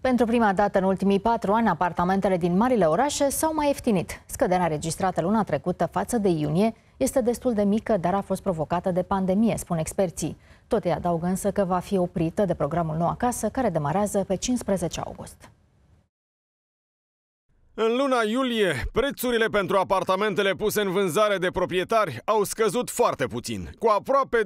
Pentru prima dată în ultimii patru ani, apartamentele din marile orașe s-au mai ieftinit. Scăderea registrată luna trecută față de iunie este destul de mică, dar a fost provocată de pandemie, spun experții. Tot ei adaugă însă că va fi oprită de programul Noua Casă, care demarează pe 15 august. În luna iulie, prețurile pentru apartamentele puse în vânzare de proprietari au scăzut foarte puțin, cu aproape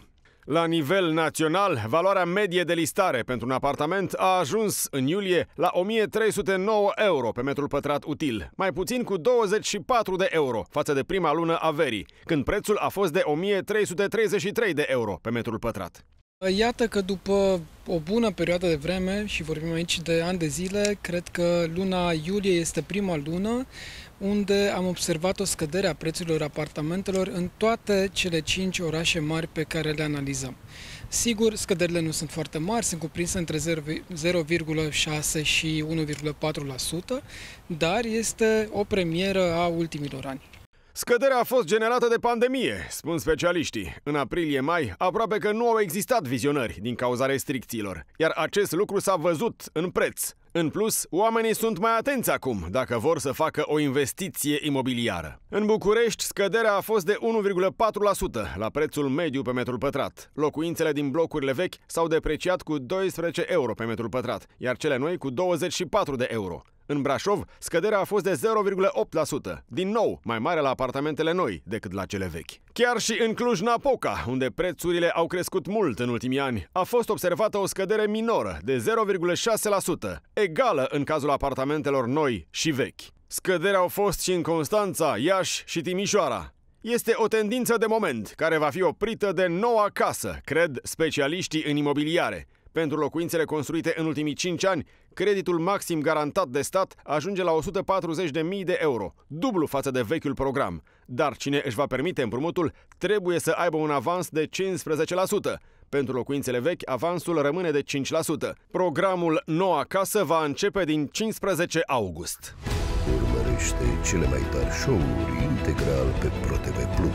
2%. La nivel național, valoarea medie de listare pentru un apartament a ajuns în iulie la 1309 euro pe metru pătrat util, mai puțin cu 24 de euro față de prima lună a verii, când prețul a fost de 1333 de euro pe metru pătrat. Iată că după o bună perioadă de vreme, și vorbim aici de ani de zile, cred că luna iulie este prima lună unde am observat o scădere a prețurilor apartamentelor în toate cele cinci orașe mari pe care le analizăm. Sigur, scăderile nu sunt foarte mari, sunt cuprinse între 0,6 și 1,4%, dar este o premieră a ultimilor ani. Scăderea a fost generată de pandemie, spun specialiștii. În aprilie-mai, aproape că nu au existat vizionări din cauza restricțiilor, iar acest lucru s-a văzut în preț. În plus, oamenii sunt mai atenți acum dacă vor să facă o investiție imobiliară. În București, scăderea a fost de 1,4% la prețul mediu pe metru pătrat. Locuințele din blocurile vechi s-au depreciat cu 12 euro pe metru pătrat, iar cele noi cu 24 de euro. În Brașov, scăderea a fost de 0,8%, din nou mai mare la apartamentele noi decât la cele vechi. Chiar și în Cluj-Napoca, unde prețurile au crescut mult în ultimii ani, a fost observată o scădere minoră de 0,6%, egală în cazul apartamentelor noi și vechi. Scăderea au fost și în Constanța, Iași și Timișoara. Este o tendință de moment care va fi oprită de noua casă, cred specialiștii în imobiliare, pentru locuințele construite în ultimii 5 ani, creditul maxim garantat de stat ajunge la 140.000 de euro, dublu față de vechiul program. Dar cine își va permite împrumutul trebuie să aibă un avans de 15%. Pentru locuințele vechi, avansul rămâne de 5%. Programul Noua Casă va începe din 15 august. Urmărește cele mai tari show-uri integral pe ProTV+.